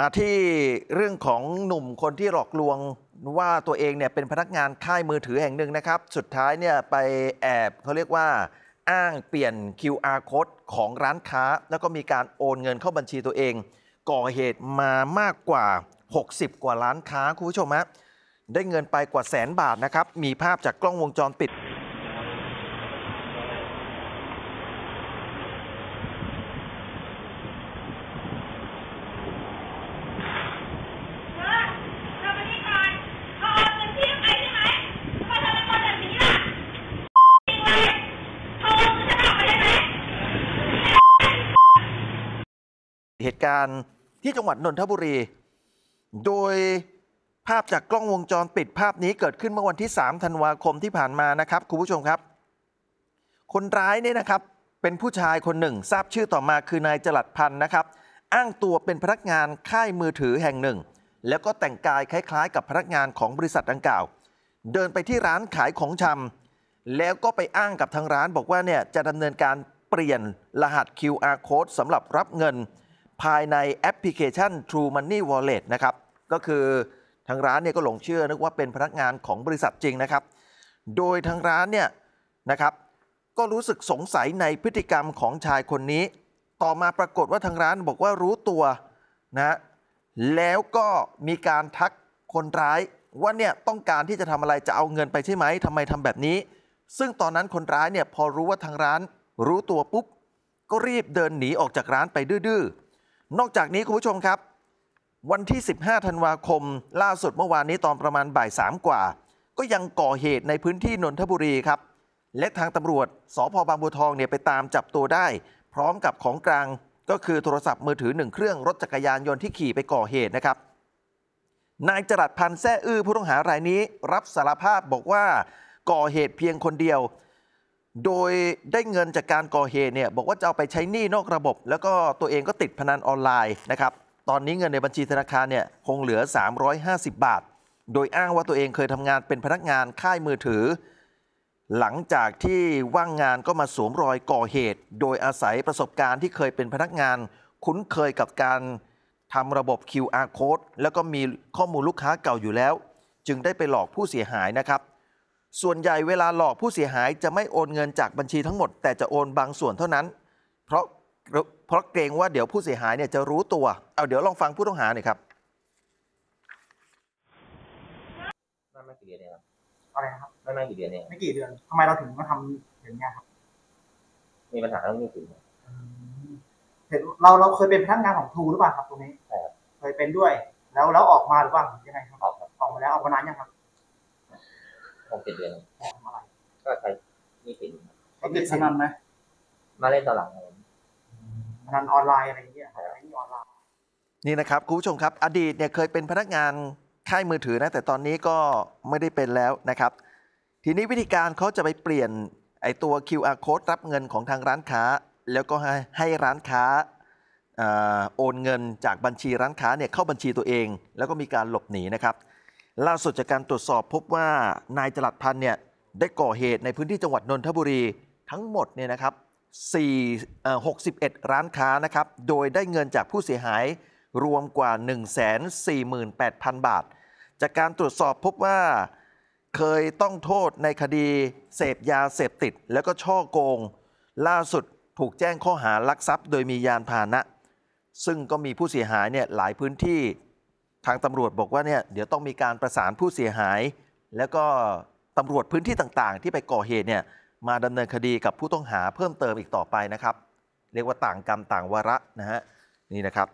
มาที่เรื่องของหนุ่มคนที่หลอกลวงว่าตัวเองเนี่ยเป็นพนักงานค่ายมือถือแห่งหนึ่งนะครับ สุดท้ายเนี่ยไปแอบเขาเรียกว่าอ้างเปลี่ยน QR code ของร้านค้า แล้วก็มีการโอนเงินเข้าบัญชีตัวเอง ก่อเหตุมามากกว่า 60 กว่าล้านค้า คุณผู้ชมฮะได้เงินไปกว่าแสนบาทนะครับ มีภาพจากกล้องวงจรปิดเหตุการณ์ที่จังหวัดนนทบุรี โดยภาพจากกล้องวงจรปิดภาพนี้เกิดขึ้นเมื่อวันที่ 3 ธันวาคมที่ผ่านมานะครับ คุณผู้ชมครับ คนร้ายเนี่ยนะครับเป็นผู้ชายคนหนึ่งทราบชื่อต่อมาคือนายจลัดพันธ์นะครับอ้างตัวเป็นพนักงานค่ายมือถือแห่งหนึ่ง แล้วก็แต่งกายคล้ายๆ กับพนักงานของบริษัทดังกล่าว เดินไปที่ร้านขายของชำแล้วก็ไปอ้างกับทางร้านบอกว่าเนี่ยจะดำเนินการเปลี่ยนรหัส QR code สำหรับรับเงินภายในแอปพลิเคชัน True Money Wallet นะครับก็คือทางร้านเนี่ยก็หลงเชื่อนึกว่าเป็นพนักงานของบริษัทจริงนะครับ โดยทางร้านเนี่ยนะครับก็รู้สึกสงสัยในพฤติกรรมของชายคนนี้ ต่อมาปรากฏว่าทางร้านบอกว่ารู้ตัวนะแล้วก็มีการทักคนร้ายว่าเนี่ยต้องการที่จะทำอะไรจะเอาเงินไปใช่ไหมทำไมทำแบบนี้ ซึ่งตอนนั้นคนร้ายเนี่ยพอรู้ว่าทางร้านรู้ตัวปุ๊บ ก็รีบเดินหนีออกจากร้านไปดื้อนอกจากนี้คุณผู้ชมครับ วันที่ 15 ธันวาคมล่าสุดเมื่อวานนี้ตอนประมาณบ่ายสามกว่า ก็ยังก่อเหตุในพื้นที่นนทบุรีครับ และทางตำรวจสพบางบัวทองเนี่ยไปตามจับตัวได้ พร้อมกับของกลาง ก็คือโทรศัพท์มือถือหนึ่งเครื่องรถจักรยานยนต์ที่ขี่ไปก่อเหตุนะครับ นายจรัดพันธ์แซ่อื้อผู้ต้องหารายนี้ รับสารภาพบอกว่าก่อเหตุเพียงคนเดียวโดยได้เงินจากการก่อเหตุเนี่ยบอกว่าจะเอาไปใช้หนี้นอกระบบ แล้วก็ตัวเองก็ติดพนันออนไลน์นะครับ ตอนนี้เงินในบัญชีธนาคารเนี่ยคงเหลือ 350 บาท โดยอ้างว่าตัวเองเคยทำงานเป็นพนักงานค่ายมือถือ หลังจากที่ว่างงานก็มาสวมรอยก่อเหตุ โดยอาศัยประสบการณ์ที่เคยเป็นพนักงาน คุ้นเคยกับการทำระบบ QR code แล้วก็มีข้อมูลลูกค้าเก่าอยู่แล้ว จึงได้ไปหลอกผู้เสียหายนะครับส่วนใหญ่เวลาหลอกผู้เสียหายจะไม่โอนเงินจากบัญชีทั้งหมดแต่จะโอนบางส่วนเท่านั้น เพราะเพราะเกรงว่าเดี๋ยวผู้เสียหายเนี่ยจะรู้ตัว เอาเดี๋ยวลองฟังผู้ต้องหาหน่อยครับนั่นไม่กี่เดือนเองครับอะไรครับนั่นไม่กี่เดือนเองไม่กี่เดือนทำไมเราถึงมาทำอย่างเงี้ยครับ มีปัญหาเรื่องนี้ถึงเห็นเราเราเคยเป็นพนักงานของทรูหรือเปล่าครับตรงนี้เคยเป็นด้วย แล้วแล้วออกมาหรือเปล่ายังไงครับออกมาแล้วออกมานานยังครับหกเจ็ดเดือนก็ใช้นี่สินเขาติดพนันไหมมาเล่นตอนหลังรพนันออนไลน์อะไรอย่างเงี้ยอะไรนี่ออนไลน์ นี่นะครับคุณผู้ชมครับ อดีตเนี่ยเคยเป็นพนักงานค่ายมือถือนะ แต่ตอนนี้ก็ไม่ได้เป็นแล้วนะครับ ทีนี้วิธีการเขาจะไปเปลี่ยนไอตัว QR code รับเงินของทางร้านค้า แล้วก็ให้ให้ร้านค้าโอนเงินจากบัญชีร้านค้าเนี่ย เข้าบัญชีตัวเอง แล้วก็มีการหลบหนีนะครับล่าสุดจากการตรวจสอบพบว่านายจลัดพันเนี่ยได้ก่อเหตุในพื้นที่จังหวัดนนทบุรีทั้งหมดเนี่ยนะครับ4 61 ร้านค้านะครับโดยได้เงินจากผู้เสียหายรวมกว่า 148,000 บาท จากการตรวจสอบพบว่าเคยต้องโทษในคดีเสพยาเสพติด แล้วก็ช่อโกง ล่าสุดถูกแจ้งข้อหารักทรัพย์ โดยมียานพาหนะ ซึ่งก็มีผู้เสียหายเนี่ยหลายพื้นที่ทางตำรวจบอกว่าเนี่ยเดี๋ยวต้องมีการประสานผู้เสียหาย แล้วก็ตำรวจพื้นที่ต่าง ๆ ที่ไปก่อเหตุเนี่ยมาดำเนินคดีกับผู้ต้องหาเพิ่มเติมอีกต่อไปนะครับ เรียกว่าต่างกรรมต่างวาระนะฮะนี่นะครับ